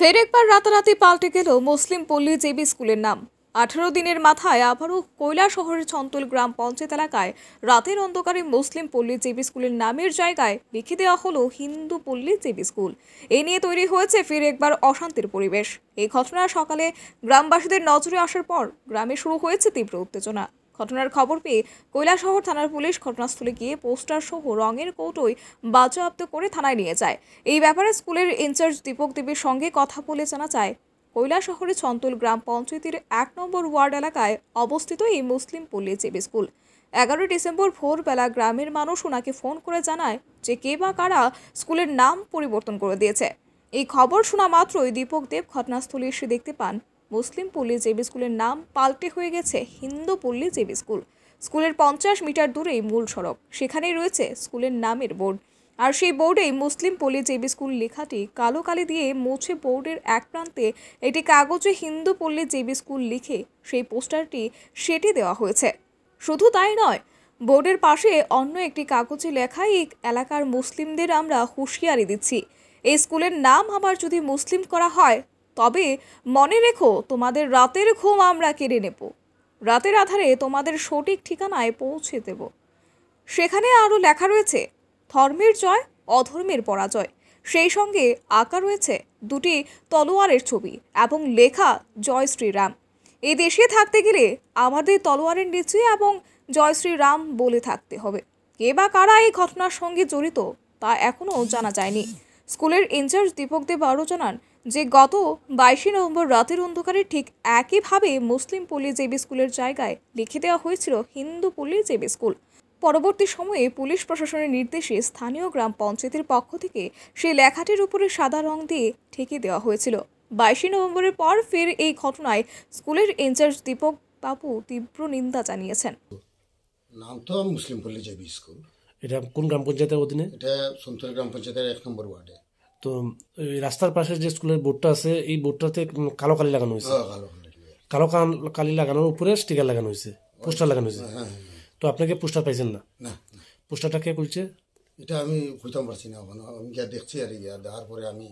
ফের একবার রাতারাতি পাল্টে গেল মুসলিম পল্লী জেবি স্কুলের নাম আঠারো দিনের মাথায় আবারও কৈলা শহরের ছন্তল গ্রাম পঞ্চায়েত এলাকায় রাতের অন্ধকারে মুসলিম পল্লী জেবি স্কুলের নামের জায়গায় লিখে দেওয়া হলো হিন্দু পল্লী জেবি স্কুল এ নিয়ে তৈরি হয়েছে ফের একবার অশান্তির পরিবেশ এই ঘটনা সকালে গ্রামবাসীদের নজরে আসার পর গ্রামে শুরু হয়েছে তীব্র উত্তেজনা ঘটনার খবর পেয়ে কৈলাসহর থানার পুলিশ ঘটনাস্থলে গিয়ে পোস্টার সহ রঙের কৌটোয় বাজেয়াপ্ত করে থানায় নিয়ে যায় এই ব্যাপারে স্কুলের ইনচার্জ দীপক দেবীর সঙ্গে কথা বলে জানা যায় শহরে ছন্তুল গ্রাম পঞ্চায়েতের এক নম্বর ওয়ার্ড এলাকায় অবস্থিত এই মুসলিম পল্লী জেবি স্কুল এগারোই ডিসেম্বর ভোরবেলা গ্রামের মানুষ ওনাকে ফোন করে জানায় যে কে বা কারা স্কুলের নাম পরিবর্তন করে দিয়েছে এই খবর শোনা মাত্রই দীপক দেব ঘটনাস্থলে এসে দেখতে পান মুসলিম পল্লী জেবি স্কুলের নাম পাল্টে হয়ে গেছে হিন্দু পল্লী জেবি স্কুল স্কুলের পঞ্চাশ মিটার দূরেই মূল সড়ক সেখানেই রয়েছে স্কুলের নামের বোর্ড আর সেই বোর্ডেই মুসলিম পল্লী জেবি স্কুল লেখাটি কালো কালি দিয়ে মুছে বোর্ডের এক প্রান্তে একটি কাগজে হিন্দু পল্লী জেবি স্কুল লিখে সেই পোস্টারটি সেটি দেওয়া হয়েছে শুধু তাই নয় বোর্ডের পাশে অন্য একটি কাগজে লেখাই এলাকার মুসলিমদের আমরা হুঁশিয়ারি দিচ্ছি এই স্কুলের নাম আবার যদি মুসলিম করা হয় তবে মনে রেখো তোমাদের রাতের ঘুম আমরা কেড়ে নেব রাতের আধারে তোমাদের সঠিক ঠিকানায় পৌঁছে দেব সেখানে আরও লেখা রয়েছে ধর্মের জয় অধর্মের পরাজয় সেই সঙ্গে আঁকা রয়েছে দুটি তলোয়ারের ছবি এবং লেখা জয় শ্রীরাম এই দেশে থাকতে গেলে আমাদের তলোয়ারের নিচে এবং জয় শ্রীরাম বলে থাকতে হবে কে বা কারা এই ঘটনার সঙ্গে জড়িত তা এখনও জানা যায়নি স্কুলের ইনচার্জ দীপক দেব আরও জানান যে গত বাইশে নভেম্বর রাতের অন্ধকারে ঠিক একইভাবে মুসলিম পল্লী জেবি স্কুলের জায়গায় লিখে দেওয়া হয়েছিল হিন্দু পল্লী জেবি স্কুল পরবর্তী সময়ে পুলিশ প্রশাসনের নির্দেশে স্থানীয় গ্রাম পঞ্চায়েতের পক্ষ থেকে সেই লেখাটির উপরে সাদা রং দিয়ে ঠেকে দেওয়া হয়েছিল বাইশে নভেম্বরের পর ফের এই ঘটনায় স্কুলের ইনচার্জ দীপক বাবু তীব্র নিন্দা জানিয়েছেন নাম তো মুসলিম পল্লী জেবি স্কুল এটা কোন গ্রাম পঞ্চায়েতের অধীনে এটা সন্তোষ গ্রাম পঞ্চায়েতের এক নম্বর ওয়ার্ডে তো রাস্তার পাশে যে স্কুলের বোর্ডটা আছে এই বোর্ডটাতে হ্যাঁ, কালো কালি লাগানো হয়েছে কালো কালি লাগানোর উপরে স্টিকার লাগানো হয়েছে পোস্টার লাগানো হয়েছে হ্যাঁ, হ্যাঁ, তো আপনাকে পোস্টার পাইছেন না পোস্টারটা কে খুলছে এটা আমি খুলতাম পারছি না ওখানে আমি গিয়া দেখছি আর ইয়া দেওয়ার পরে আমি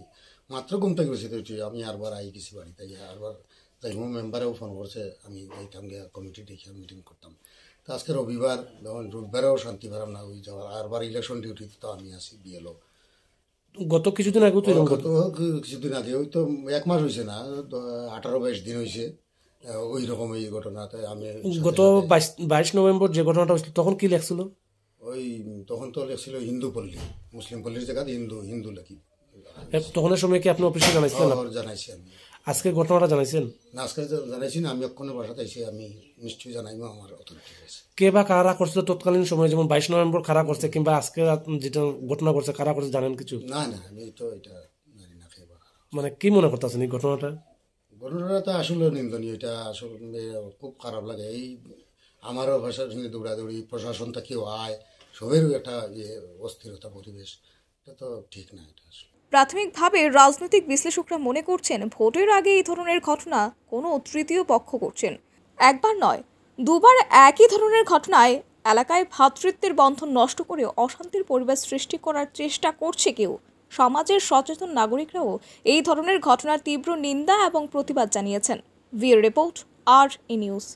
মাত্র ঘুম থেকে বেশি আমি আরবার আই গেছি বাড়িতে আরবার তাই মেম্বারেও ফোন করছে আমি যাইতাম গিয়ে কমিটি দেখে মিটিং করতাম তো আজকে রবিবার যখন রবিবারেও শান্তি পেলাম না ওই যাওয়ার আরবার ইলেকশন ডিউটিতে তো আমি আসি বিএলও গত কিছুদিন আগে গত কিছুদিন আগে ওই তো এক মাস হয়েছে না আঠারো বাইশ দিন হয়েছে ওই রকম এই ঘটনাতে আমি গত বাইশ বাইশ নভেম্বর যে ঘটনাটা হয়েছিল তখন কি লেখছিল ওই তখন তো লেখছিল হিন্দু পল্লী মুসলিম পল্লীর জায়গাতে হিন্দু হিন্দু লেখি তখনের সময় কি আপনি অফিসে জানাইছিলেন জানাইছি আমি আজকে ঘটনাটা জানাইছেন না আজকে জানাইছি না আমি এক্ষণে বাসাতে এসে আমি নিশ্চয়ই জানাই আমার কে বা কারা করছে তৎকালীন সময় যেমন বাইশ নভেম্বর কারা করছে কিংবা আজকে যেটা ঘটনা করছে কারা করছে জানেন কিছু না না আমি তো এটা জানি না মানে কি মনে করতেছেন এই ঘটনাটা ঘটনাটা তো আসলে নিন্দনীয় এটা আসলে খুব খারাপ লাগে এই আমারও ভাষার সঙ্গে দৌড়াদৌড়ি প্রশাসনটা কেউ আয় সবেরও একটা ইয়ে অস্থিরতা পরিবেশ এটা তো ঠিক না এটা আসলে প্রাথমিকভাবে রাজনৈতিক বিশ্লেষকরা মনে করছেন ভোটের আগে এই ধরনের ঘটনা কোনো তৃতীয় পক্ষ করছেন একবার নয় দুবার একই ধরনের ঘটনায় এলাকায় ভ্রাতৃত্বের বন্ধন নষ্ট করে অশান্তির পরিবেশ সৃষ্টি করার চেষ্টা করছে কেউ সমাজের সচেতন নাগরিকরাও এই ধরনের ঘটনার তীব্র নিন্দা এবং প্রতিবাদ জানিয়েছেন ভির রিপোর্ট আর ই নিউজ